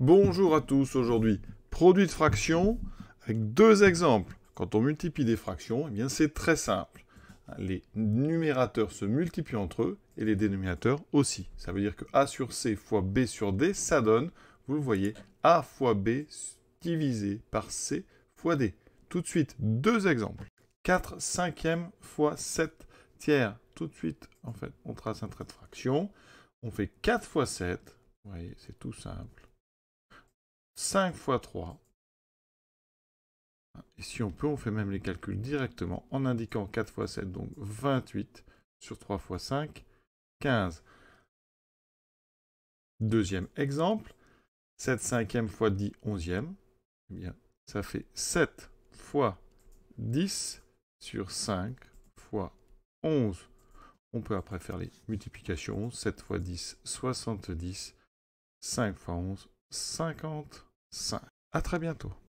Bonjour à tous, aujourd'hui, produit de fraction avec deux exemples. Quand on multiplie des fractions, eh bien c'est très simple. Les numérateurs se multiplient entre eux et les dénominateurs aussi. Ça veut dire que A sur C fois B sur D, ça donne, vous le voyez, A fois B divisé par C fois D. Tout de suite, deux exemples. 4 cinquièmes fois 7 tiers. Tout de suite, en fait, on trace un trait de fraction. On fait 4 fois 7. Vous voyez, c'est tout simple. 5 fois 3. Et si on peut, on fait même les calculs directement en indiquant 4 fois 7, donc 28 sur 3 fois 5, 15. Deuxième exemple, 7 cinquième fois 10 onzième, eh bien, ça fait 7 fois 10 sur 5 fois 11. On peut après faire les multiplications, 7 fois 10, 70, 5 fois 11, 50 à très bientôt.